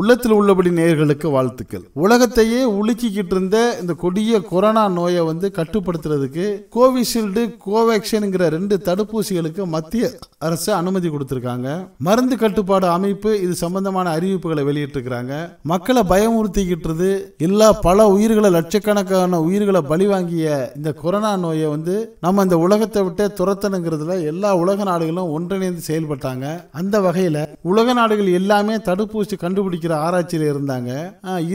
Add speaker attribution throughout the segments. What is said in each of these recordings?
Speaker 1: உள்ளத்தில் உள்ளபடி நேர்களுக்கு வாழ்த்துக்கள் உலகத்தையே உலுக்கிக்கிட்டு இருந்த இந்த கொடிய கொரோனா நோயை வந்து கட்டுப்படுத்துறதுக்கு கோவிஷீல்டு கோவேக்சின்ங்கிற ரெண்டு தடுப்பூசிகளுக்கு மத்திய அரசு அனுமதி கொடுத்திருக்காங்க மருந்து கட்டுப்பாடு அமைப்பு இது சம்பந்தமான அறிவிப்புகளை வெளியிட்டிருக்கிறாங்க மக்களை பயமுறுத்திக்கிட்டு எல்லா பல உயிர்களை லட்சக்கணக்கான உயிர்களை பலி வாங்கிய இந்த கொரோனா நோயை வந்து நம்ம இந்த உலகத்தை விட்டு துரத்தணுங்கிறதுல எல்லா உலக நாடுகளும் ஒன்றிணைந்து செயல்பட்டாங்க அந்த வகையில உலக நாடுகள் எல்லாமே தடுப்பூசி கண்டுபிடிக்க கண்டுபிடிக்கிற ஆராய்ச்சியில் இருந்தாங்க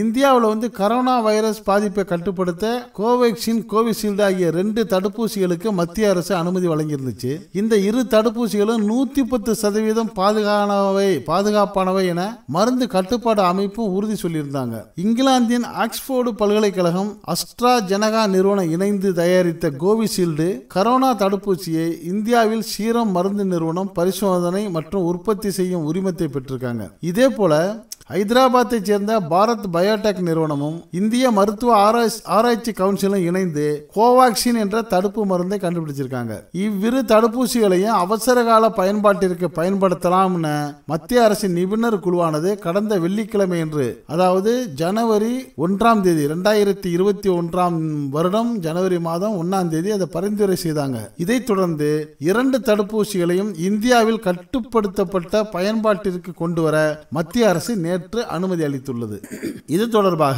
Speaker 1: இந்தியாவில் வந்து கரோனா வைரஸ் பாதிப்பை கட்டுப்படுத்த கோவேக்சின் கோவிஷீல்டு ஆகிய ரெண்டு தடுப்பூசிகளுக்கு மத்திய அரசு அனுமதி வழங்கியிருந்துச்சு இந்த இரு தடுப்பூசிகளும் நூத்தி பத்து சதவீதம் பாதுகாப்பானவை பாதுகாப்பானவை என மருந்து கட்டுப்பாடு அமைப்பு உறுதி சொல்லியிருந்தாங்க இங்கிலாந்தின் ஆக்ஸ்போர்டு பல்கலைக்கழகம் அஸ்ட்ரா ஜெனகா நிறுவனம் இணைந்து தயாரித்த கோவிஷீல்டு கரோனா தடுப்பூசியை இந்தியாவில் சீரம் மருந்து நிறுவனம் பரிசோதனை மற்றும் உற்பத்தி செய்யும் உரிமத்தை பெற்றிருக்காங்க இதே போல ஹைதராபாத்தை சேர்ந்த பாரத் பயோடெக் நிறுவனமும் இந்திய மருத்துவ ஆராய்ச்சி கவுன்சிலும் இணைந்து கோவாக்சின் என்ற தடுப்பு மருந்தை கண்டுபிடிச்சிருக்காங்க இவ்விரு தடுப்பூசிகளையும் அவசர கால பயன்பாட்டிற்கு பயன்படுத்தலாம்னு மத்திய அரசின் நிபுணர் குழுவானது கடந்த வெள்ளிக்கிழமை என்று அதாவது ஜனவரி ஒன்றாம் தேதி இரண்டாயிரத்தி இருபத்தி ஒன்றாம் வருடம் ஜனவரி மாதம் ஒன்னாம் தேதி அதை பரிந்துரை செய்தாங்க இதைத் தொடர்ந்து இரண்டு தடுப்பூசிகளையும் இந்தியாவில் கட்டுப்படுத்தப்பட்ட பயன்பாட்டிற்கு கொண்டு வர மத்திய அரசு நேற்று நேற்று அனுமதி அளித்துள்ளது இது தொடர்பாக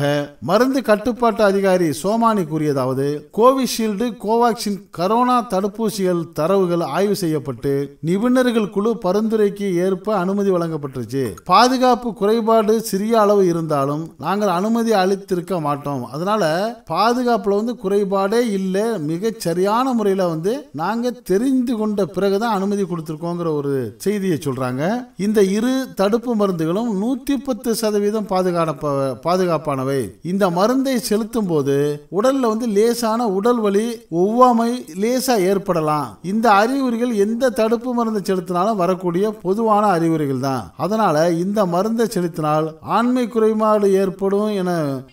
Speaker 1: மருந்து கட்டுப்பாட்டு அதிகாரி சோமானி கூறியதாவது கோவிஷீல்டு கோவாக்சின் கரோனா தடுப்பூசிகள் தரவுகள் ஆய்வு செய்யப்பட்டு நிபுணர்கள் குழு பரிந்துரைக்கு ஏற்ப அனுமதி வழங்கப்பட்டுச்சு பாதுகாப்பு குறைபாடு சிறிய அளவு இருந்தாலும் நாங்கள் அனுமதி அளித்திருக்க மாட்டோம் அதனால பாதுகாப்புல வந்து குறைபாடே இல்லை மிக சரியான முறையில் வந்து நாங்க தெரிந்து கொண்ட பிறகுதான் அனுமதி கொடுத்திருக்கோங்கிற ஒரு செய்தியை சொல்றாங்க இந்த இரு தடுப்பு மருந்துகளும் நூத்தி முப்பத்து சதவீதம் பாதுகாப்ப பாதுகாப்பானவை இந்த மருந்தை செலுத்தும் போது உடல்ல வந்து லேசான உடல் வலி ஒவ்வாமை லேசா ஏற்படலாம் இந்த அறிகுறிகள் எந்த தடுப்பு மருந்து செலுத்தினாலும் வரக்கூடிய பொதுவான அறிகுறிகள் தான் அதனால இந்த மருந்தை செலுத்தினால் ஆண்மை குறைபாடு ஏற்படும் என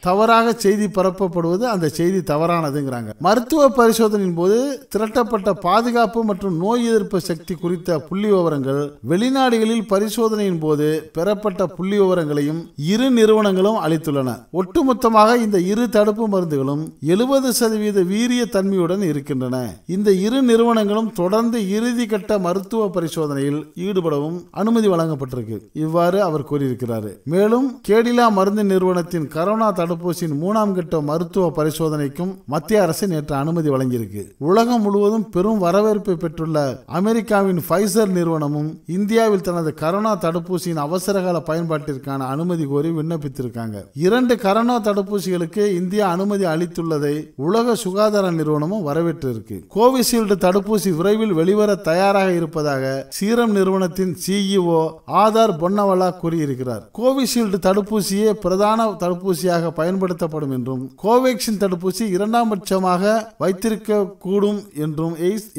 Speaker 1: தவறாக செய்தி பரப்பப்படுவது அந்த செய்தி தவறானதுங்கிறாங்க மருத்துவ பரிசோதனையின் போது திரட்டப்பட்ட பாதுகாப்பு மற்றும் நோய் எதிர்ப்பு சக்தி குறித்த புள்ளி விவரங்கள் வெளிநாடுகளில் பரிசோதனையின் போது பெறப்பட்ட புள்ளி விவரங்கள் விளம்பரங்களையும் இரு நிறுவனங்களும் அளித்துள்ளன ஒட்டுமொத்தமாக இந்த இரு தடுப்பு மருந்துகளும் எழுபது சதவீத வீரிய தன்மையுடன் இருக்கின்றன இந்த இரு நிறுவனங்களும் தொடர்ந்து இறுதி கட்ட மருத்துவ பரிசோதனையில் ஈடுபடவும் அனுமதி வழங்கப்பட்டிருக்கு இவ்வாறு அவர் கூறியிருக்கிறார் மேலும் கேடிலா மருந்து நிறுவனத்தின் கரோனா தடுப்பூசியின் மூணாம் கட்ட மருத்துவ பரிசோதனைக்கும் மத்திய அரசு நேற்று அனுமதி வழங்கியிருக்கு உலகம் முழுவதும் பெரும் வரவேற்பை பெற்றுள்ள அமெரிக்காவின் ஃபைசர் நிறுவனமும் இந்தியாவில் தனது கரோனா தடுப்பூசியின் அவசரகால பயன்பாட்டிற்கான அதற்கான அனுமதி கோரி விண்ணப்பித்திருக்காங்க இரண்டு கரோனா தடுப்பூசிகளுக்கு இந்தியா அனுமதி அளித்துள்ளதை உலக சுகாதார நிறுவனமும் வரவேற்றிருக்கு கோவிஷீல்டு தடுப்பூசி விரைவில் வெளிவர தயாராக இருப்பதாக சீரம் நிறுவனத்தின் சிஇஓ e ஆதார் பொன்னவலா கூறியிருக்கிறார் கோவிஷீல்டு தடுப்பூசியே பிரதான தடுப்பூசியாக பயன்படுத்தப்படும் என்றும் கோவேக்சின் தடுப்பூசி இரண்டாம் பட்சமாக வைத்திருக்க கூடும் என்றும்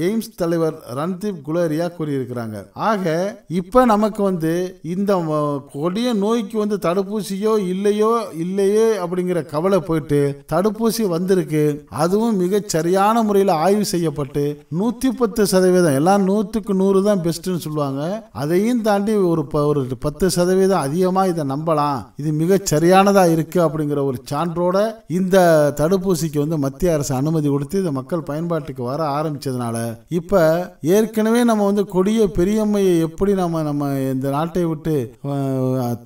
Speaker 1: எய்ம்ஸ் தலைவர் ரன்தீப் குலேரியா கூறியிருக்கிறாங்க ஆக இப்ப நமக்கு வந்து இந்த கொடிய நோய் கோவிலுக்கு வந்து தடுப்பூசியோ இல்லையோ இல்லையே அப்படிங்கிற கவலை போயிட்டு தடுப்பூசி வந்திருக்கு அதுவும் மிக சரியான முறையில் ஆய்வு செய்யப்பட்டு நூத்தி பத்து சதவீதம் எல்லாம் நூத்துக்கு நூறு தான் பெஸ்ட்னு சொல்லுவாங்க அதையும் தாண்டி ஒரு ஒரு பத்து சதவீதம் அதிகமா இதை நம்பலாம் இது மிக சரியானதா இருக்கு அப்படிங்கிற ஒரு சான்றோட இந்த தடுப்பூசிக்கு வந்து மத்திய அரசு அனுமதி கொடுத்து இதை மக்கள் பயன்பாட்டுக்கு வர ஆரம்பிச்சதுனால இப்ப ஏற்கனவே நம்ம வந்து கொடிய பெரியம்மையை எப்படி நம்ம நம்ம இந்த நாட்டை விட்டு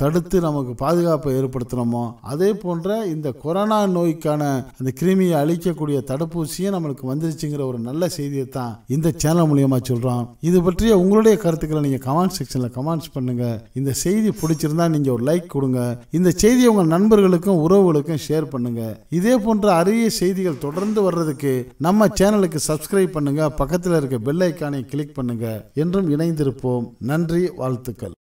Speaker 1: தடு தடுத்து நமக்கு பாதுகாப்பை ஏற்படுத்தணுமோ அதே போன்ற இந்த கொரோனா நோய்க்கான அந்த கிருமியை அழிக்கக்கூடிய தடுப்பூசியும் நம்மளுக்கு வந்துருச்சுங்கிற ஒரு நல்ல செய்தியை தான் இந்த சேனல் மூலியமா சொல்றோம் இது பற்றிய உங்களுடைய கருத்துக்களை நீங்க கமெண்ட் செக்ஷன்ல கமெண்ட்ஸ் பண்ணுங்க இந்த செய்தி பிடிச்சிருந்தா நீங்க ஒரு லைக் கொடுங்க இந்த செய்தியை உங்க நண்பர்களுக்கும் உறவுகளுக்கும் ஷேர் பண்ணுங்க இதே போன்ற அரிய செய்திகள் தொடர்ந்து வர்றதுக்கு நம்ம சேனலுக்கு சப்ஸ்கிரைப் பண்ணுங்க பக்கத்தில் இருக்க பெல் ஐக்கானை கிளிக் பண்ணுங்க என்றும் இணைந்திருப்போம் நன்றி வாழ்த்துக்கள்